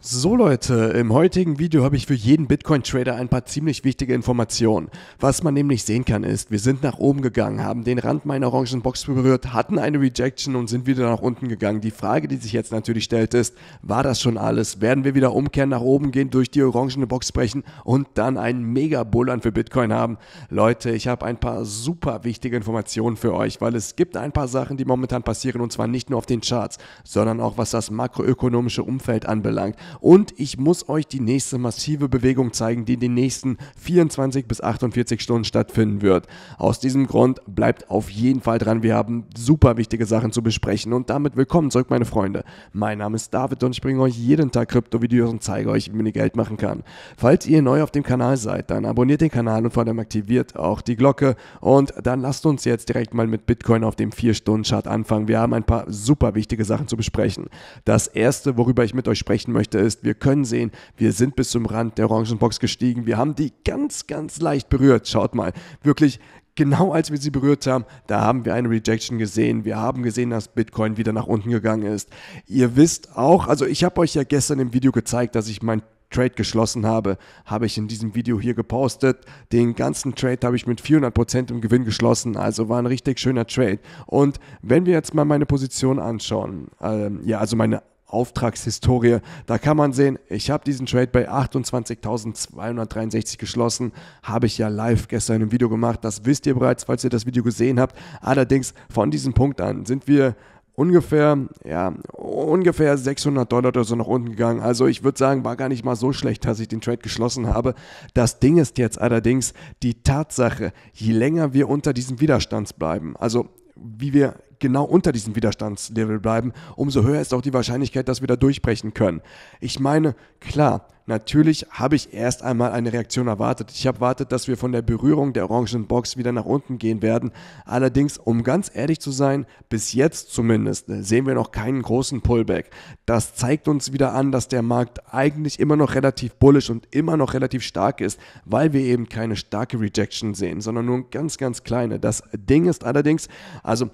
So Leute, im heutigen Video habe ich für jeden Bitcoin-Trader ein paar ziemlich wichtige Informationen. Was man nämlich sehen kann ist, wir sind nach oben gegangen, haben den Rand meiner orangen Box berührt, hatten eine Rejection und sind wieder nach unten gegangen. Die Frage, die sich jetzt natürlich stellt ist, war das schon alles? Werden wir wieder umkehren, nach oben gehen, durch die orangene Box brechen und dann einen mega Bullern für Bitcoin haben? Leute, ich habe ein paar super wichtige Informationen für euch, weil es gibt ein paar Sachen, die momentan passieren und zwar nicht nur auf den Charts, sondern auch was das makroökonomische Umfeld anbelangt und ich muss euch die nächste massive Bewegung zeigen, die in den nächsten 24 bis 48 Stunden stattfinden wird. Aus diesem Grund bleibt auf jeden Fall dran. Wir haben super wichtige Sachen zu besprechen. Und damit willkommen zurück, meine Freunde. Mein Name ist David und ich bringe euch jeden Tag Krypto-Videos und zeige euch, wie man Geld machen kann. Falls ihr neu auf dem Kanal seid, dann abonniert den Kanal und vor allem aktiviert auch die Glocke. Und dann lasst uns jetzt direkt mal mit Bitcoin auf dem 4-Stunden-Chart anfangen. Wir haben ein paar super wichtige Sachen zu besprechen. Das erste, worüber ich mit euch sprechen möchte, dahinter ist. Wir können sehen, wir sind bis zum Rand der Orangenbox gestiegen. Wir haben die ganz, ganz leicht berührt. Schaut mal, wirklich genau als wir sie berührt haben, da haben wir eine Rejection gesehen. Wir haben gesehen, dass Bitcoin wieder nach unten gegangen ist. Ihr wisst auch, also ich habe euch ja gestern im Video gezeigt, dass ich mein Trade geschlossen habe, habe ich in diesem Video hier gepostet. Den ganzen Trade habe ich mit 400% im Gewinn geschlossen, also war ein richtig schöner Trade. Und wenn wir jetzt mal meine Position anschauen, ähm, ja, also meine Auftragshistorie. Da kann man sehen, ich habe diesen Trade bei 28.263 geschlossen. Habe ich ja live gestern im Video gemacht. Das wisst ihr bereits, falls ihr das Video gesehen habt. Allerdings von diesem Punkt an sind wir ungefähr, ja, ungefähr 600 Dollar oder so nach unten gegangen. Also ich würde sagen, war gar nicht mal so schlecht, dass ich den Trade geschlossen habe. Das Ding ist jetzt allerdings die Tatsache, je länger wir unter diesem Widerstand bleiben, also wie wir genau unter diesem Widerstandslevel bleiben, umso höher ist auch die Wahrscheinlichkeit, dass wir da durchbrechen können. Ich meine, klar, natürlich habe ich erst einmal eine Reaktion erwartet. Ich habe erwartet, dass wir von der Berührung der orangen Box wieder nach unten gehen werden. Allerdings, um ganz ehrlich zu sein, bis jetzt zumindest ne, sehen wir noch keinen großen Pullback. Das zeigt uns wieder an, dass der Markt eigentlich immer noch relativ bullisch und immer noch relativ stark ist, weil wir eben keine starke Rejection sehen, sondern nur ganz, ganz kleine. Das Ding ist allerdings, also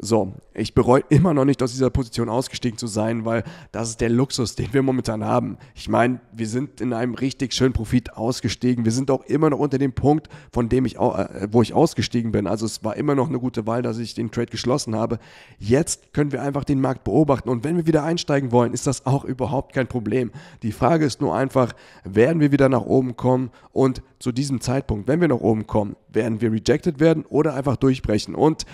so, ich bereue immer noch nicht, aus dieser Position ausgestiegen zu sein, weil das ist der Luxus, den wir momentan haben. Ich meine, wir sind in einem richtig schönen Profit ausgestiegen. Wir sind auch immer noch unter dem Punkt, von dem ich, äh, wo ich ausgestiegen bin. Also es war immer noch eine gute Wahl, dass ich den Trade geschlossen habe. Jetzt können wir einfach den Markt beobachten und wenn wir wieder einsteigen wollen, ist das auch überhaupt kein Problem. Die Frage ist nur einfach, werden wir wieder nach oben kommen und zu diesem Zeitpunkt, wenn wir nach oben kommen, werden wir rejected werden oder einfach durchbrechen und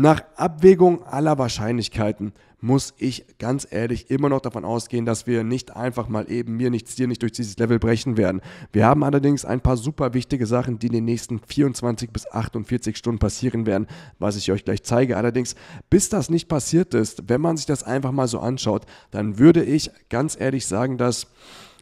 nach Abwägung aller Wahrscheinlichkeiten muss ich ganz ehrlich immer noch davon ausgehen, dass wir nicht einfach mal eben mir nichts dir nicht durch dieses Level brechen werden. Wir haben allerdings ein paar super wichtige Sachen, die in den nächsten 24 bis 48 Stunden passieren werden, was ich euch gleich zeige. Allerdings, bis das nicht passiert ist, wenn man sich das einfach mal so anschaut, dann würde ich ganz ehrlich sagen, dass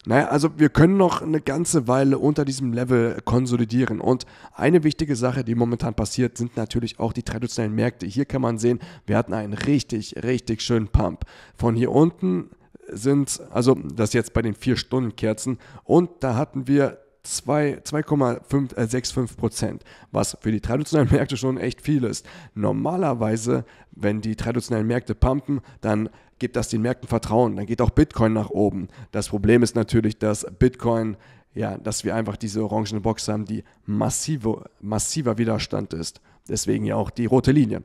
naja, also wir können noch eine ganze Weile unter diesem Level konsolidieren. Und eine wichtige Sache, die momentan passiert, sind natürlich auch die traditionellen Märkte. Hier kann man sehen, wir hatten einen richtig, richtig schönen Pump. Von hier unten sind, also das jetzt bei den 4-Stunden-Kerzen, und da hatten wir 2,65 äh, Prozent, was für die traditionellen Märkte schon echt viel ist. Normalerweise, wenn die traditionellen Märkte pumpen, dann gibt das den Märkten Vertrauen, dann geht auch Bitcoin nach oben. Das Problem ist natürlich, dass Bitcoin, ja, dass wir einfach diese orangene Box haben, die massive, massiver Widerstand ist. Deswegen ja auch die rote Linie.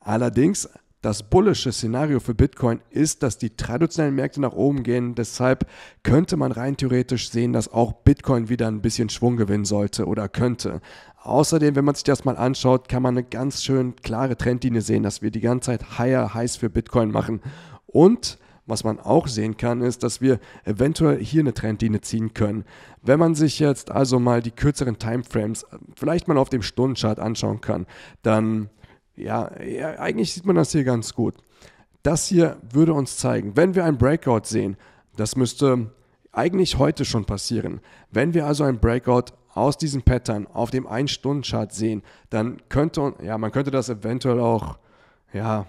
Allerdings das bullische Szenario für Bitcoin ist, dass die traditionellen Märkte nach oben gehen. Deshalb könnte man rein theoretisch sehen, dass auch Bitcoin wieder ein bisschen Schwung gewinnen sollte oder könnte. Außerdem, wenn man sich das mal anschaut, kann man eine ganz schön klare Trendlinie sehen, dass wir die ganze Zeit higher heiß für Bitcoin machen. Und was man auch sehen kann, ist, dass wir eventuell hier eine Trendlinie ziehen können. Wenn man sich jetzt also mal die kürzeren Timeframes äh, vielleicht mal auf dem Stundenchart anschauen kann, dann ja, eigentlich sieht man das hier ganz gut. Das hier würde uns zeigen, wenn wir ein Breakout sehen, das müsste eigentlich heute schon passieren. Wenn wir also ein Breakout aus diesem Pattern auf dem 1-Stunden-Chart sehen, dann könnte, ja, man könnte das eventuell auch, ja,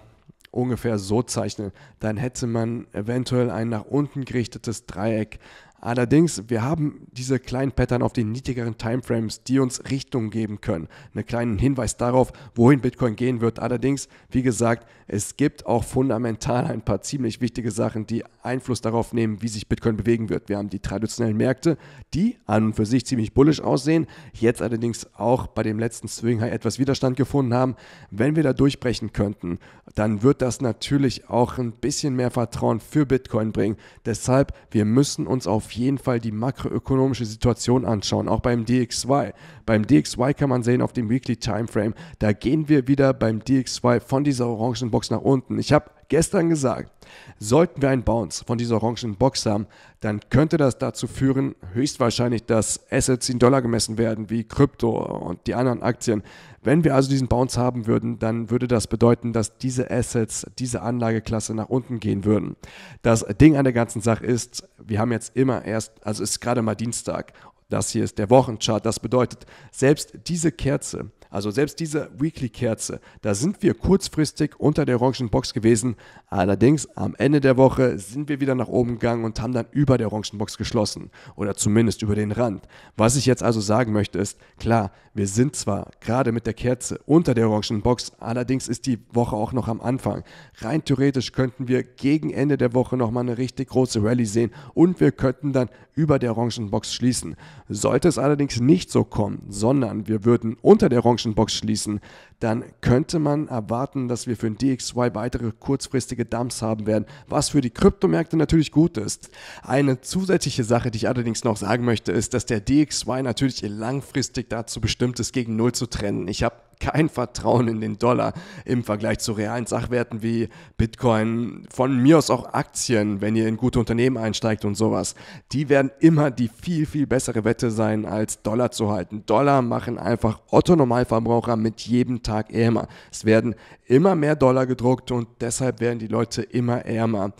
ungefähr so zeichnen. Dann hätte man eventuell ein nach unten gerichtetes Dreieck, Allerdings, wir haben diese kleinen Pattern auf den niedrigeren Timeframes, die uns Richtung geben können. Einen kleinen Hinweis darauf, wohin Bitcoin gehen wird. Allerdings, wie gesagt, es gibt auch fundamental ein paar ziemlich wichtige Sachen, die Einfluss darauf nehmen, wie sich Bitcoin bewegen wird. Wir haben die traditionellen Märkte, die an und für sich ziemlich bullisch aussehen, jetzt allerdings auch bei dem letzten Swing High etwas Widerstand gefunden haben. Wenn wir da durchbrechen könnten, dann wird das natürlich auch ein bisschen mehr Vertrauen für Bitcoin bringen. Deshalb, wir müssen uns auf jeden Fall die makroökonomische Situation anschauen, auch beim DXY. Beim DXY kann man sehen auf dem Weekly Timeframe, da gehen wir wieder beim DXY von dieser orangen Box nach unten. Ich habe gestern gesagt, Sollten wir einen Bounce von dieser orangen Box haben, dann könnte das dazu führen, höchstwahrscheinlich, dass Assets in Dollar gemessen werden, wie Krypto und die anderen Aktien. Wenn wir also diesen Bounce haben würden, dann würde das bedeuten, dass diese Assets, diese Anlageklasse nach unten gehen würden. Das Ding an der ganzen Sache ist, wir haben jetzt immer erst, also ist gerade mal Dienstag. Das hier ist der Wochenchart. Das bedeutet, selbst diese Kerze also selbst diese Weekly-Kerze, da sind wir kurzfristig unter der orangenen Box gewesen. Allerdings am Ende der Woche sind wir wieder nach oben gegangen und haben dann über der orangenen Box geschlossen oder zumindest über den Rand. Was ich jetzt also sagen möchte ist, klar, wir sind zwar gerade mit der Kerze unter der orangenen Box, allerdings ist die Woche auch noch am Anfang. Rein theoretisch könnten wir gegen Ende der Woche nochmal eine richtig große Rallye sehen und wir könnten dann über der orangenen Box schließen. Sollte es allerdings nicht so kommen, sondern wir würden unter der orangenen Function Box schließen, dann könnte man erwarten, dass wir für den DXY weitere kurzfristige Dumps haben werden, was für die Kryptomärkte natürlich gut ist. Eine zusätzliche Sache, die ich allerdings noch sagen möchte, ist, dass der DXY natürlich langfristig dazu bestimmt ist, gegen Null zu trennen. Ich habe kein Vertrauen in den Dollar im Vergleich zu realen Sachwerten wie Bitcoin, von mir aus auch Aktien, wenn ihr in gute Unternehmen einsteigt und sowas. Die werden immer die viel, viel bessere Wette sein, als Dollar zu halten. Dollar machen einfach Otto Normalverbraucher mit jedem Tag ärmer. Es werden immer mehr Dollar gedruckt und deshalb werden die Leute immer ärmer.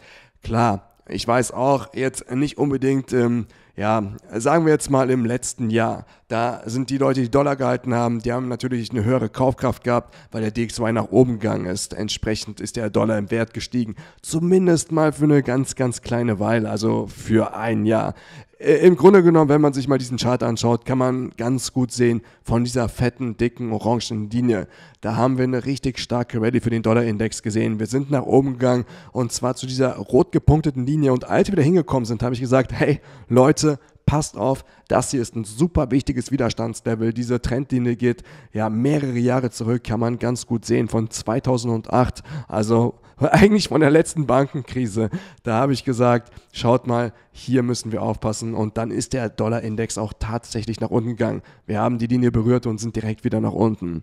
Klar, ich weiß auch jetzt nicht unbedingt, ähm, ja, sagen wir jetzt mal im letzten Jahr, da sind die Leute, die Dollar gehalten haben, die haben natürlich eine höhere Kaufkraft gehabt, weil der DXY nach oben gegangen ist. Entsprechend ist der Dollar im Wert gestiegen. Zumindest mal für eine ganz, ganz kleine Weile, also für ein Jahr. Äh, im Grunde genommen, wenn man sich mal diesen Chart anschaut, kann man ganz gut sehen von dieser fetten, dicken, orangen Linie. Da haben wir eine richtig starke Rallye für den Dollar-Index gesehen. Wir sind nach oben gegangen und zwar zu dieser rot gepunkteten Linie. Und als wir da hingekommen sind, habe ich gesagt, hey Leute, passt auf, das hier ist ein super wichtiges Widerstandslevel. Diese Trendlinie geht ja mehrere Jahre zurück, kann man ganz gut sehen, von 2008. Also eigentlich von der letzten Bankenkrise. Da habe ich gesagt, schaut mal, hier müssen wir aufpassen. Und dann ist der Dollarindex auch tatsächlich nach unten gegangen. Wir haben die Linie berührt und sind direkt wieder nach unten.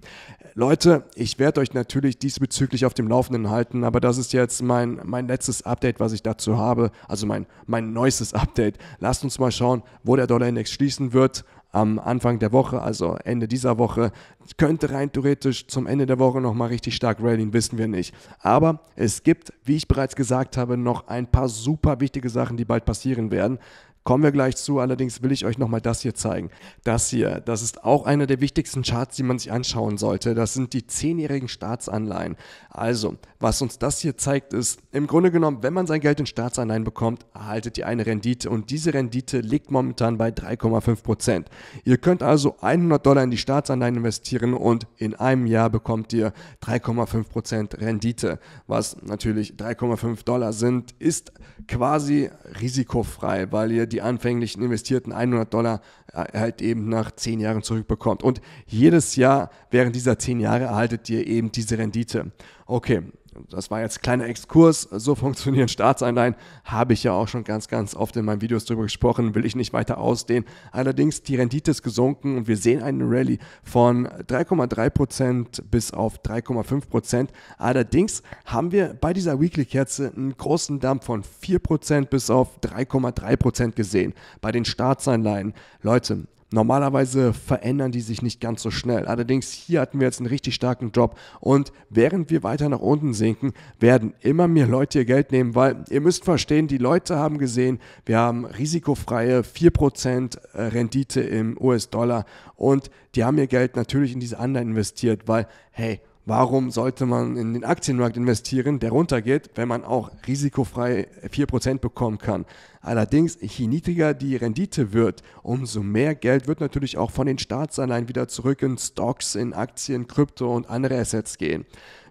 Leute, ich werde euch natürlich diesbezüglich auf dem Laufenden halten, aber das ist jetzt mein, mein letztes Update, was ich dazu habe. Also mein, mein neuestes Update. Lasst uns mal schauen, wo der Dollarindex schließen wird am Anfang der Woche, also Ende dieser Woche. Könnte rein theoretisch zum Ende der Woche nochmal richtig stark rallyen, wissen wir nicht. Aber es gibt, wie ich bereits gesagt habe, noch ein paar super wichtige Sachen, die bald passieren werden. Kommen wir gleich zu, allerdings will ich euch nochmal das hier zeigen. Das hier, das ist auch einer der wichtigsten Charts, die man sich anschauen sollte. Das sind die 10-jährigen Staatsanleihen. Also, was uns das hier zeigt, ist im Grunde genommen, wenn man sein Geld in Staatsanleihen bekommt, erhaltet ihr eine Rendite und diese Rendite liegt momentan bei 3,5%. Ihr könnt also 100 Dollar in die Staatsanleihen investieren und in einem Jahr bekommt ihr 3,5% Rendite. Was natürlich 3,5 Dollar sind, ist quasi risikofrei, weil ihr die die anfänglichen investierten 100 Dollar äh, halt eben nach 10 Jahren zurückbekommt. Und jedes Jahr während dieser 10 Jahre erhaltet ihr eben diese Rendite. Okay, das war jetzt kleiner Exkurs, so funktionieren Staatsanleihen, habe ich ja auch schon ganz, ganz oft in meinen Videos darüber gesprochen, will ich nicht weiter ausdehnen. Allerdings, die Rendite ist gesunken und wir sehen einen Rally von 3,3% bis auf 3,5%. Allerdings haben wir bei dieser Weekly-Kerze einen großen Dump von 4% bis auf 3,3% gesehen. Bei den Staatsanleihen, Leute, Normalerweise verändern die sich nicht ganz so schnell. Allerdings hier hatten wir jetzt einen richtig starken Drop und während wir weiter nach unten sinken, werden immer mehr Leute ihr Geld nehmen, weil ihr müsst verstehen, die Leute haben gesehen, wir haben risikofreie 4% äh, Rendite im US-Dollar und die haben ihr Geld natürlich in diese anderen investiert, weil hey, Warum sollte man in den Aktienmarkt investieren, der runtergeht, wenn man auch risikofrei 4% bekommen kann? Allerdings, je niedriger die Rendite wird, umso mehr Geld wird natürlich auch von den Staatsanleihen wieder zurück in Stocks, in Aktien, Krypto und andere Assets gehen.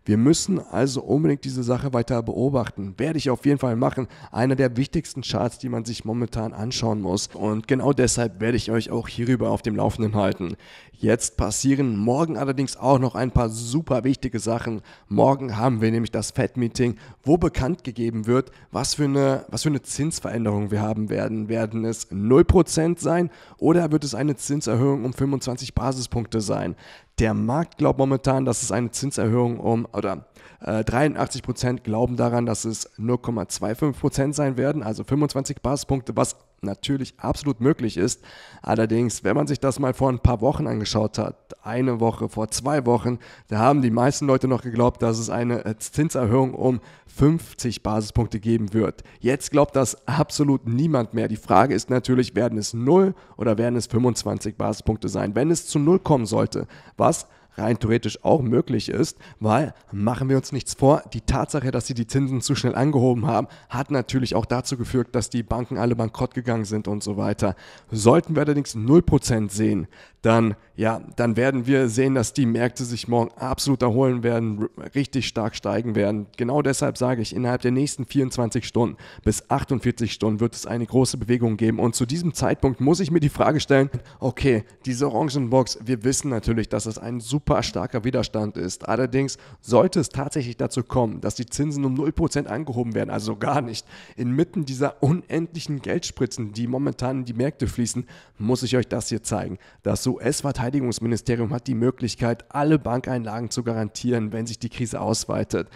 Wir müssen also unbedingt diese Sache weiter beobachten. Werde ich auf jeden Fall machen. Einer der wichtigsten Charts, die man sich momentan anschauen muss. Und genau deshalb werde ich euch auch hierüber auf dem Laufenden halten. Jetzt passieren morgen allerdings auch noch ein paar super wichtige Sachen. Morgen haben wir nämlich das Fed-Meeting, wo bekannt gegeben wird, was für, eine, was für eine Zinsveränderung wir haben werden. Werden es 0% sein oder wird es eine Zinserhöhung um 25 Basispunkte sein? Der Markt glaubt momentan, dass es eine Zinserhöhung um, oder äh, 83 glauben daran, dass es 0,25 sein werden, also 25 Basispunkte, was natürlich absolut möglich ist. Allerdings, wenn man sich das mal vor ein paar Wochen angeschaut hat, eine Woche, vor zwei Wochen, da haben die meisten Leute noch geglaubt, dass es eine äh, Zinserhöhung um 50 Basispunkte geben wird. Jetzt glaubt das absolut niemand mehr. Die Frage ist natürlich, werden es 0 oder werden es 25 Basispunkte sein? Wenn es zu 0 kommen sollte, was rein theoretisch auch möglich ist, weil, machen wir uns nichts vor, die Tatsache, dass sie die Zinsen zu schnell angehoben haben, hat natürlich auch dazu geführt, dass die Banken alle bankrott gegangen sind und so weiter. Sollten wir allerdings 0% sehen, dann, ja, dann werden wir sehen, dass die Märkte sich morgen absolut erholen werden, richtig stark steigen werden. Genau deshalb sage ich, innerhalb der nächsten 24 Stunden bis 48 Stunden wird es eine große Bewegung geben. Und zu diesem Zeitpunkt muss ich mir die Frage stellen, okay, diese Orangenbox, wir wissen natürlich, dass es ein super super starker Widerstand ist. Allerdings sollte es tatsächlich dazu kommen, dass die Zinsen um 0% angehoben werden, also gar nicht, inmitten dieser unendlichen Geldspritzen, die momentan in die Märkte fließen, muss ich euch das hier zeigen. Das US-Verteidigungsministerium hat die Möglichkeit, alle Bankeinlagen zu garantieren, wenn sich die Krise ausweitet.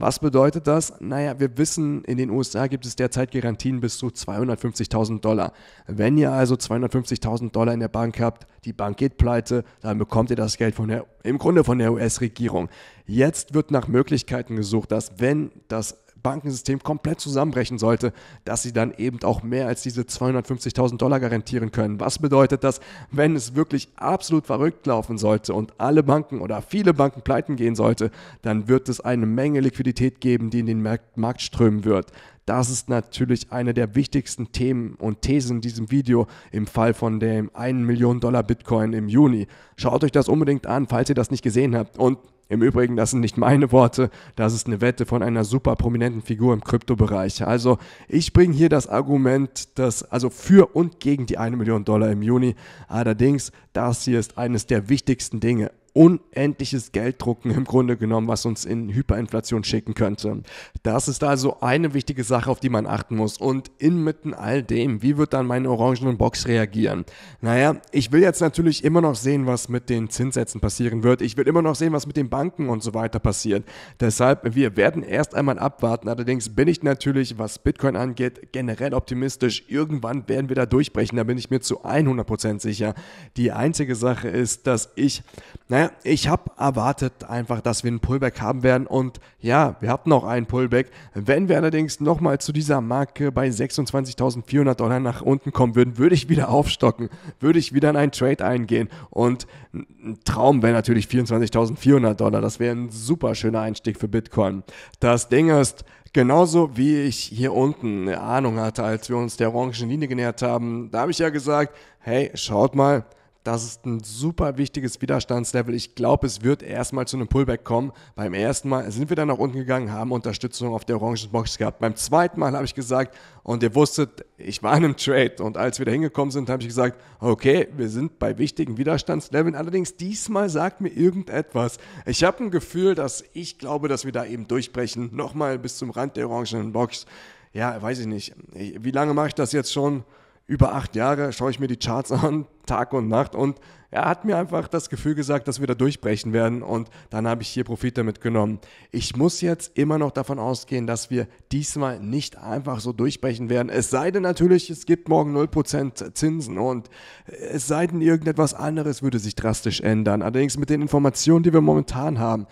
Was bedeutet das? Naja, wir wissen, in den USA gibt es derzeit Garantien bis zu 250.000 Dollar. Wenn ihr also 250.000 Dollar in der Bank habt, die Bank geht pleite, dann bekommt ihr das Geld von der, im Grunde von der US-Regierung. Jetzt wird nach Möglichkeiten gesucht, dass wenn das Bankensystem komplett zusammenbrechen sollte, dass sie dann eben auch mehr als diese 250.000 Dollar garantieren können. Was bedeutet das, wenn es wirklich absolut verrückt laufen sollte und alle Banken oder viele Banken pleiten gehen sollte, dann wird es eine Menge Liquidität geben, die in den Markt strömen wird. Das ist natürlich eine der wichtigsten Themen und Thesen in diesem Video im Fall von dem 1 Million Dollar Bitcoin im Juni. Schaut euch das unbedingt an, falls ihr das nicht gesehen habt. Und im Übrigen, das sind nicht meine Worte, das ist eine Wette von einer super prominenten Figur im Kryptobereich. Also ich bringe hier das Argument, dass also für und gegen die 1 Million Dollar im Juni. Allerdings, das hier ist eines der wichtigsten Dinge unendliches Geld drucken, im Grunde genommen, was uns in Hyperinflation schicken könnte. Das ist also eine wichtige Sache, auf die man achten muss. Und inmitten all dem, wie wird dann meine orangenen Box reagieren? Naja, ich will jetzt natürlich immer noch sehen, was mit den Zinssätzen passieren wird. Ich will immer noch sehen, was mit den Banken und so weiter passiert. Deshalb, wir werden erst einmal abwarten. Allerdings bin ich natürlich, was Bitcoin angeht, generell optimistisch. Irgendwann werden wir da durchbrechen, da bin ich mir zu 100% sicher. Die einzige Sache ist, dass ich, naja, ich habe erwartet einfach, dass wir einen Pullback haben werden und ja, wir hatten auch einen Pullback. Wenn wir allerdings nochmal zu dieser Marke bei 26.400 Dollar nach unten kommen würden, würde ich wieder aufstocken, würde ich wieder in einen Trade eingehen und ein Traum wäre natürlich 24.400 Dollar. Das wäre ein super schöner Einstieg für Bitcoin. Das Ding ist, Genauso wie ich hier unten eine Ahnung hatte, als wir uns der orangen Linie genähert haben, da habe ich ja gesagt, hey, schaut mal, das ist ein super wichtiges Widerstandslevel. Ich glaube, es wird erstmal zu einem Pullback kommen. Beim ersten Mal sind wir dann nach unten gegangen, haben Unterstützung auf der orangen Box gehabt. Beim zweiten Mal habe ich gesagt, und ihr wusstet, ich war in einem Trade. Und als wir da hingekommen sind, habe ich gesagt, okay, wir sind bei wichtigen Widerstandsleveln. Allerdings diesmal sagt mir irgendetwas. Ich habe ein Gefühl, dass ich glaube, dass wir da eben durchbrechen. Nochmal bis zum Rand der orangenen Box. Ja, weiß ich nicht. Wie lange mache ich das jetzt schon? Über acht Jahre schaue ich mir die Charts an, Tag und Nacht und er hat mir einfach das Gefühl gesagt, dass wir da durchbrechen werden und dann habe ich hier Profit damit genommen. Ich muss jetzt immer noch davon ausgehen, dass wir diesmal nicht einfach so durchbrechen werden. Es sei denn natürlich, es gibt morgen 0% Zinsen und es sei denn, irgendetwas anderes würde sich drastisch ändern. Allerdings mit den Informationen, die wir momentan haben,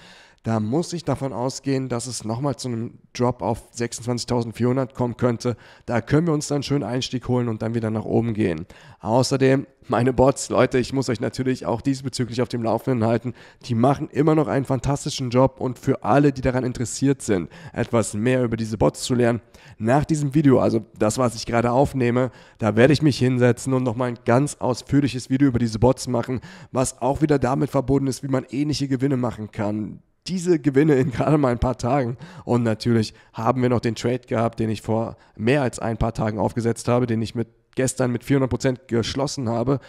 da muss ich davon ausgehen, dass es nochmal zu einem Drop auf 26.400 kommen könnte. Da können wir uns dann schön Einstieg holen und dann wieder nach oben gehen. Außerdem, meine Bots, Leute, ich muss euch natürlich auch diesbezüglich auf dem Laufenden halten. Die machen immer noch einen fantastischen Job und für alle, die daran interessiert sind, etwas mehr über diese Bots zu lernen, nach diesem Video, also das, was ich gerade aufnehme, da werde ich mich hinsetzen und nochmal ein ganz ausführliches Video über diese Bots machen, was auch wieder damit verbunden ist, wie man ähnliche Gewinne machen kann diese Gewinne in gerade mal ein paar Tagen. Und natürlich haben wir noch den Trade gehabt, den ich vor mehr als ein paar Tagen aufgesetzt habe, den ich mit gestern mit 400% Prozent geschlossen habe.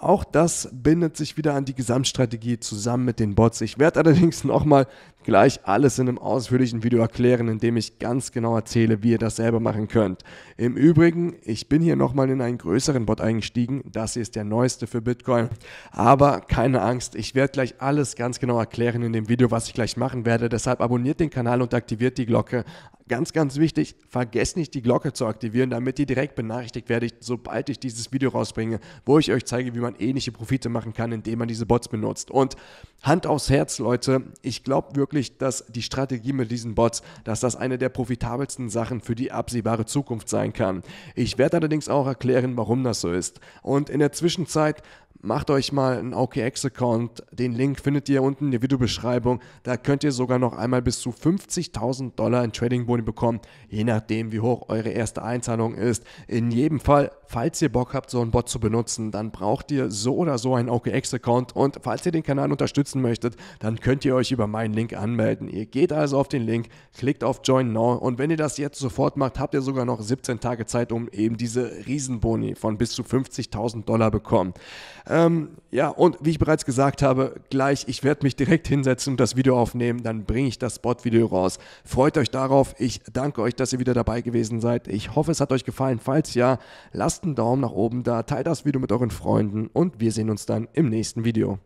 Auch das bindet sich wieder an die Gesamtstrategie zusammen mit den Bots. Ich werde allerdings nochmal gleich alles in einem ausführlichen Video erklären, in dem ich ganz genau erzähle, wie ihr das selber machen könnt. Im Übrigen, ich bin hier nochmal in einen größeren Bot eingestiegen. Das hier ist der neueste für Bitcoin. Aber keine Angst, ich werde gleich alles ganz genau erklären in dem Video, was ich gleich machen werde. Deshalb abonniert den Kanal und aktiviert die Glocke. Ganz, ganz wichtig, vergesst nicht die Glocke zu aktivieren, damit ihr direkt benachrichtigt werdet, sobald ich dieses Video rausbringe, wo ich euch zeige, wie man man ähnliche Profite machen kann, indem man diese Bots benutzt. Und Hand aufs Herz, Leute, ich glaube wirklich, dass die Strategie mit diesen Bots, dass das eine der profitabelsten Sachen für die absehbare Zukunft sein kann. Ich werde allerdings auch erklären, warum das so ist. Und in der Zwischenzeit macht euch mal einen OKX-Account. Den Link findet ihr unten in der Videobeschreibung. Da könnt ihr sogar noch einmal bis zu 50.000 Dollar in Trading-Boni bekommen, je nachdem, wie hoch eure erste Einzahlung ist. In jedem Fall, falls ihr Bock habt, so einen Bot zu benutzen, dann braucht ihr so oder so einen OKX-Account. Und falls ihr den Kanal unterstützen möchtet, dann könnt ihr euch über meinen Link anmelden. Ihr geht also auf den Link, klickt auf Join Now und wenn ihr das jetzt sofort macht, habt ihr sogar noch 17 Tage Zeit, um eben diese Riesenboni von bis zu 50.000 Dollar bekommen. Ähm, ja, und wie ich bereits gesagt habe, gleich, ich werde mich direkt hinsetzen und das Video aufnehmen, dann bringe ich das Spot-Video raus. Freut euch darauf, ich danke euch, dass ihr wieder dabei gewesen seid. Ich hoffe, es hat euch gefallen. Falls ja, lasst einen Daumen nach oben da, teilt das Video mit euren Freunden und wir sehen uns dann im nächsten Video.